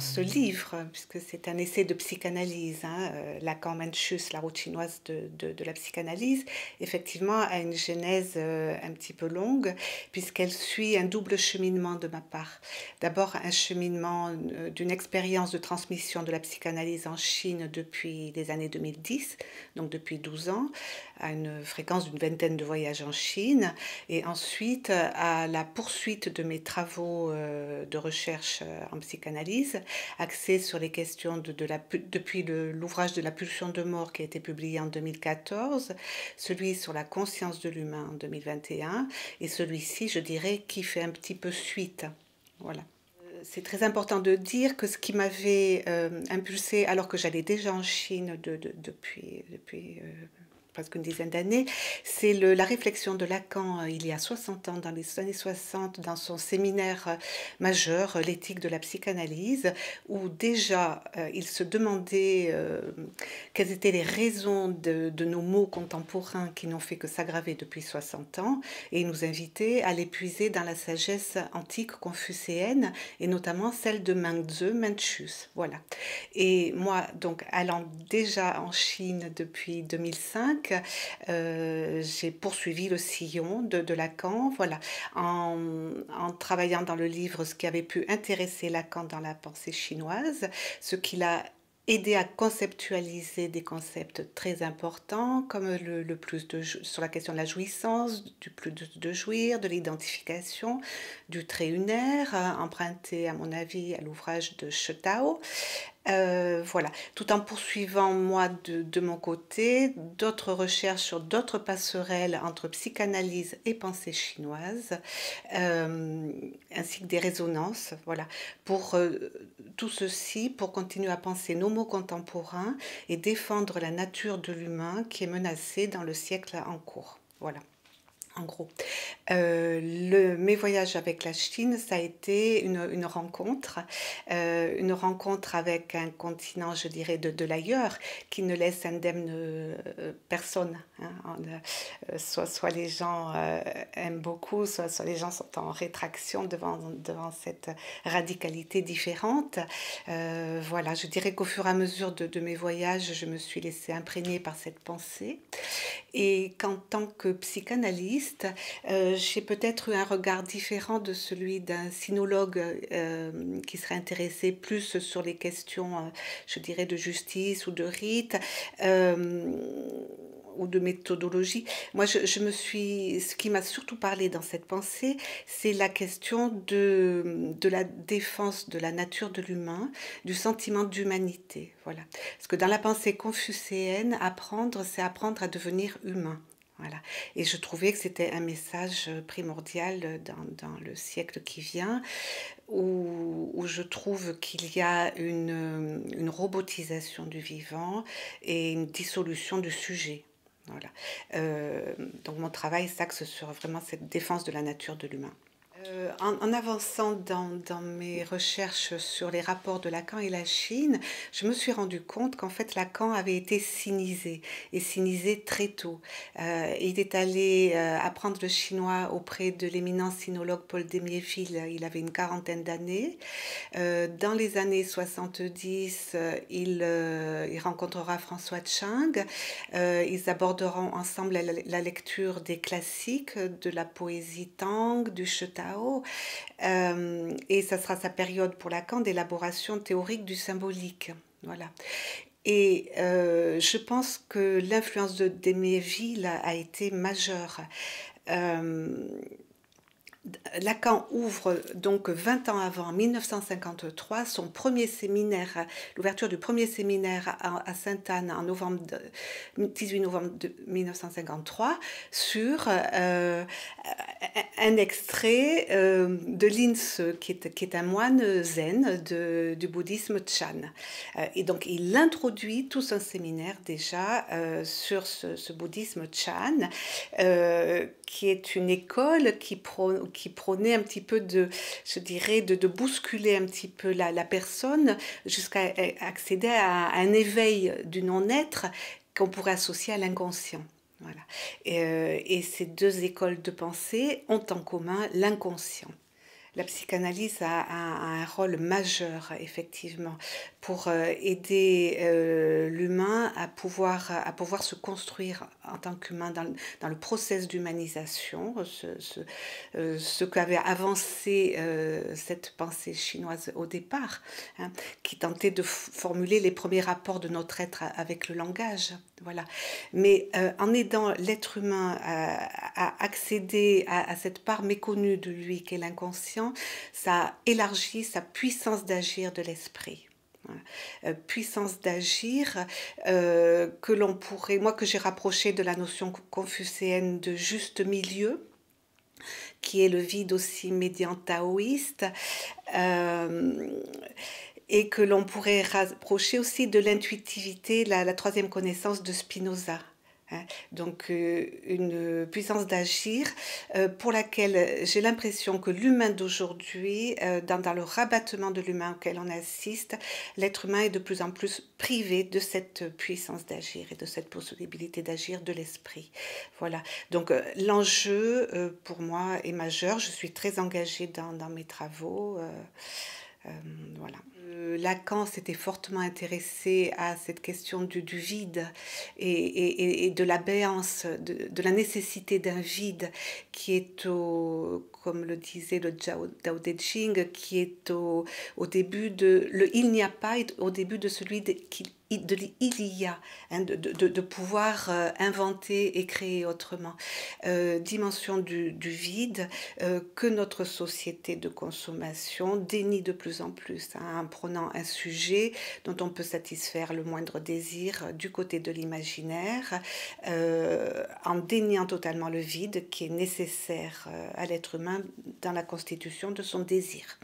ce livre, puisque c'est un essai de psychanalyse, hein, euh, Lacan Manchus, la route chinoise de, de, la psychanalyse, effectivement a une genèse euh, un petit peu longue, puisqu'elle suit un double cheminement de ma part. D'abord un cheminement euh, d'une expérience de transmission de la psychanalyse en Chine depuis les années 2010, donc depuis 12 ans, à une fréquence d'une vingtaine de voyages en Chine, et ensuite à la poursuite de mes travaux de recherche en psychanalyse axé sur les questions de, la, depuis l'ouvrage de la pulsion de mort qui a été publié en 2014, celui sur la conscience de l'humain en 2021 et celui-ci, je dirais, qui fait un petit peu suite. Voilà euh, c'est très important de dire que ce qui m'avait euh, impulsé, alors que j'allais déjà en Chine depuis, depuis euh, presque une dizaine d'années, c'est la réflexion de Lacan euh, il y a 60 ans, dans les années 60, dans son séminaire euh, majeur, euh, l'éthique de la psychanalyse, où déjà il se demandait quelles étaient les raisons de, de nos maux contemporains qui n'ont fait que s'aggraver depuis 60 ans, et nous invitait à l'épuiser dans la sagesse antique confucéenne, et notamment celle de Mengzi, Mencius. Voilà. Et moi, donc, allant déjà en Chine depuis 2005, euh, j'ai poursuivi le sillon de, Lacan, voilà, en, travaillant dans le livre ce qui avait pu intéresser Lacan dans la pensée chinoise, ce qui l'a aidé à conceptualiser des concepts très importants comme le, plus de, sur la question de la jouissance, du plus de, jouir, de l'identification, du trait unaire, emprunté à mon avis à l'ouvrage de Shetao. Euh, voilà, tout en poursuivant moi de, mon côté d'autres recherches sur d'autres passerelles entre psychanalyse et pensée chinoise, euh, ainsi que des résonances. Voilà, pour euh, tout ceci, pour continuer à penser nos mots contemporains et défendre la nature de l'humain qui est menacée dans le siècle en cours. Voilà en gros. Euh, le, mes voyages avec la Chine, ça a été une, rencontre, euh, une rencontre avec un continent, je dirais, de, de l'ailleurs, qui ne laisse indemne euh, personne. Hein, soit, soit les gens aiment beaucoup, soit, les gens sont en rétraction devant, devant cette radicalité différente. voilà, je dirais qu'au fur et à mesure de, de mes voyages, je me suis laissée imprégner par cette pensée. Et qu'en tant que psychanalyste, euh, j'ai peut-être eu un regard différent de celui d'un sinologue euh, qui serait intéressé plus sur les questions, euh, je dirais, de justice ou de rite ou de méthodologie. Moi, je, me suis, ce qui m'a surtout parlé dans cette pensée, c'est la question de, la défense de la nature de l'humain, du sentiment d'humanité. Voilà. Parce que dans la pensée confucéenne, apprendre, c'est apprendre à devenir humain. Voilà. Et je trouvais que c'était un message euh, primordial euh, dans, dans, le siècle qui vient, où, où je trouve qu'il y a une, euh, une, robotisation du vivant et une dissolution du sujet. Voilà. donc mon travail s'axe sur vraiment cette défense de la nature de l'humain. Euh, en, avançant dans, mes recherches sur les rapports de Lacan et la Chine, je me suis rendu compte qu'en fait Lacan avait été sinisé, et sinisé très tôt. Euh, il est allé euh, apprendre le chinois auprès de l'éminent sinologue Paul Demierville. il avait une quarantaine d'années. dans les années 70, il, il rencontrera François Chang, ils aborderont ensemble la, lecture des classiques, de la poésie Tang, du Shetao, euh, et ça sera sa période pour Lacan d'élaboration théorique du symbolique. Voilà. Et euh, je pense que l'influence de Deméville a été majeure. Euh, Lacan ouvre donc 20 ans avant, en 1953, son premier séminaire, l'ouverture du premier séminaire à, Sainte-Anne en novembre 18 novembre 1953 sur un extrait euh, de Linse, qui est, qui est, un moine zen du bouddhisme Chan. Euh, et donc, il introduit tout son séminaire déjà euh, sur ce, bouddhisme Chan, qui est une école qui, prône, qui prônait un petit peu de, je dirais, de, bousculer un petit peu la personne jusqu'à accéder à un éveil du non-être qu'on pourrait associer à l'inconscient. Voilà. Euh, et, ces deux écoles de pensée ont en commun l'inconscient. La psychanalyse a, un rôle majeur, effectivement, pour euh, aider euh, l'humain à pouvoir, à pouvoir se construire en tant qu'humain dans, le process d'humanisation, ce, qu'avait avancé cette pensée chinoise au départ, hein, qui tentait de formuler les premiers rapports de notre être avec le langage. Voilà. Mais euh, en aidant l'être humain à, accéder à, cette part méconnue de lui qu'est l'inconscient, ça élargit sa puissance d'agir de l'esprit. Euh, puissance d'agir euh, que l'on pourrait, moi que j'ai rapproché de la notion confucéenne de juste milieu, qui est le vide aussi médian taoïste et que l'on pourrait rapprocher aussi de l'intuitivité, la, troisième connaissance de Spinoza. Hein. Donc euh, une puissance d'agir euh, pour laquelle j'ai l'impression que l'humain d'aujourd'hui, euh, dans, le rabattement de l'humain auquel on assiste, l'être humain est de plus en plus privé de cette puissance d'agir et de cette possibilité d'agir de l'esprit. Voilà, donc l'enjeu pour moi est majeur, je suis très engagée dans, dans mes travaux. Euh, voilà. Euh, Lacan s'était fortement intéressé à cette question du, vide et, de la de, la nécessité d'un vide qui est au, comme le disait le Dao Te Ching, qui est au, au début de le il n'y a pas, au début de celui qui il y a, hein, de, pouvoir euh, inventer et créer autrement. Euh, dimension du, vide euh, que notre société de consommation dénie de plus en plus hein, en prenant un sujet dont on peut satisfaire le moindre désir du côté de l'imaginaire, en déniant totalement le vide qui est nécessaire à l'être humain dans la constitution de son désir.